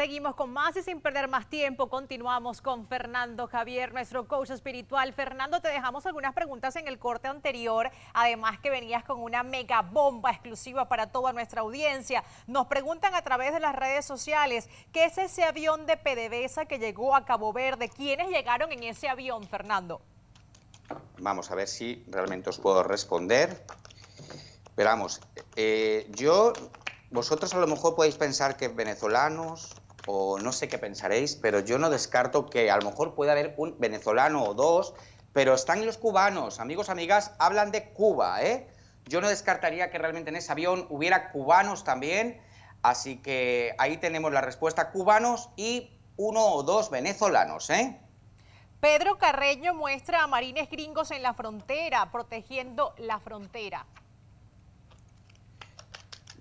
Seguimos con más y sin perder más tiempo, continuamos con Fernando Javier, nuestro coach espiritual. Fernando, te dejamos algunas preguntas en el corte anterior, además que venías con una mega bomba exclusiva para toda nuestra audiencia. Nos preguntan a través de las redes sociales, ¿qué es ese avión de PDVSA que llegó a Cabo Verde? ¿Quiénes llegaron en ese avión, Fernando? Vamos a ver si realmente os puedo responder. esperamos eh, yo vosotros a lo mejor podéis pensar que venezolanos, o no sé qué pensaréis, pero yo no descarto que a lo mejor pueda haber un venezolano o dos, pero están los cubanos, amigos, amigas, hablan de Cuba, ¿eh? Yo no descartaría que realmente en ese avión hubiera cubanos también, así que ahí tenemos la respuesta, cubanos y uno o dos venezolanos, ¿eh? Pedro Carreño muestra a marines gringos en la frontera, protegiendo la frontera.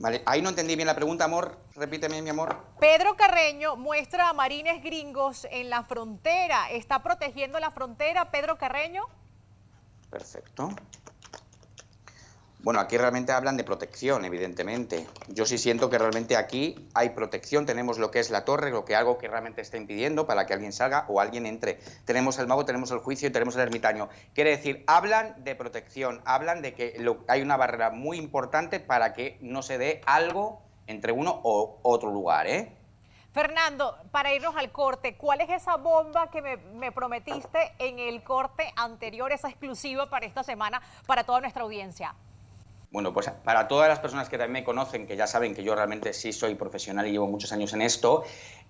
Vale, ahí no entendí bien la pregunta, amor. Repíteme, mi amor. Pedro Carreño muestra a marines gringos en la frontera. ¿Está protegiendo la frontera, Pedro Carreño? Perfecto. Bueno, aquí realmente hablan de protección, evidentemente. Yo sí siento que realmente aquí hay protección. Tenemos lo que es la torre, lo que algo que realmente está impidiendo para que alguien salga o alguien entre. Tenemos el mago, tenemos el juicio y tenemos el ermitaño. Quiere decir, hablan de protección, hablan de que hay una barrera muy importante para que no se dé algo entre uno o otro lugar, ¿eh? Fernando, para irnos al corte, ¿cuál es esa bomba que me prometiste en el corte anterior, esa exclusiva para esta semana, para toda nuestra audiencia? Bueno, pues para todas las personas que también me conocen, que ya saben que yo realmente sí soy profesional y llevo muchos años en esto,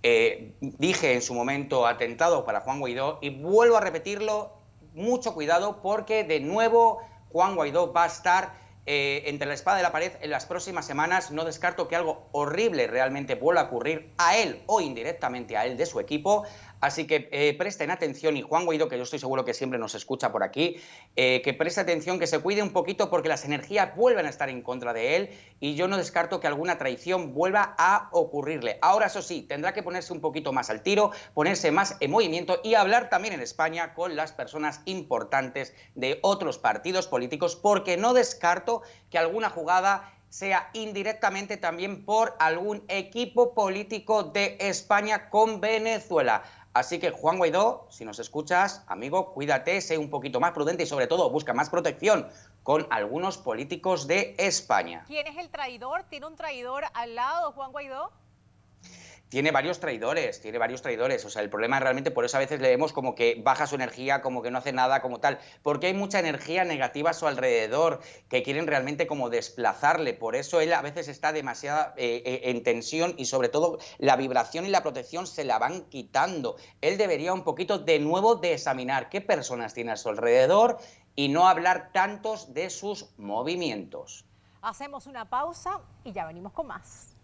eh, dije en su momento atentado para Juan Guaidó y vuelvo a repetirlo, mucho cuidado porque de nuevo Juan Guaidó va a estar eh, entre la espada y la pared en las próximas semanas. No descarto que algo horrible realmente vuelva a ocurrir a él o indirectamente a él de su equipo. Así que eh, presten atención y Juan Guaido, que yo estoy seguro que siempre nos escucha por aquí, eh, que preste atención, que se cuide un poquito porque las energías vuelven a estar en contra de él y yo no descarto que alguna traición vuelva a ocurrirle. Ahora, eso sí, tendrá que ponerse un poquito más al tiro, ponerse más en movimiento y hablar también en España con las personas importantes de otros partidos políticos porque no descarto que alguna jugada sea indirectamente también por algún equipo político de España con Venezuela. Así que Juan Guaidó, si nos escuchas, amigo, cuídate, sé un poquito más prudente y sobre todo busca más protección con algunos políticos de España. ¿Quién es el traidor? ¿Tiene un traidor al lado, Juan Guaidó? tiene varios traidores, tiene varios traidores. O sea, el problema realmente, por eso a veces le vemos como que baja su energía, como que no hace nada, como tal. Porque hay mucha energía negativa a su alrededor que quieren realmente como desplazarle. Por eso él a veces está demasiado eh, eh, en tensión y sobre todo la vibración y la protección se la van quitando. Él debería un poquito de nuevo de examinar qué personas tiene a su alrededor y no hablar tantos de sus movimientos. Hacemos una pausa y ya venimos con más.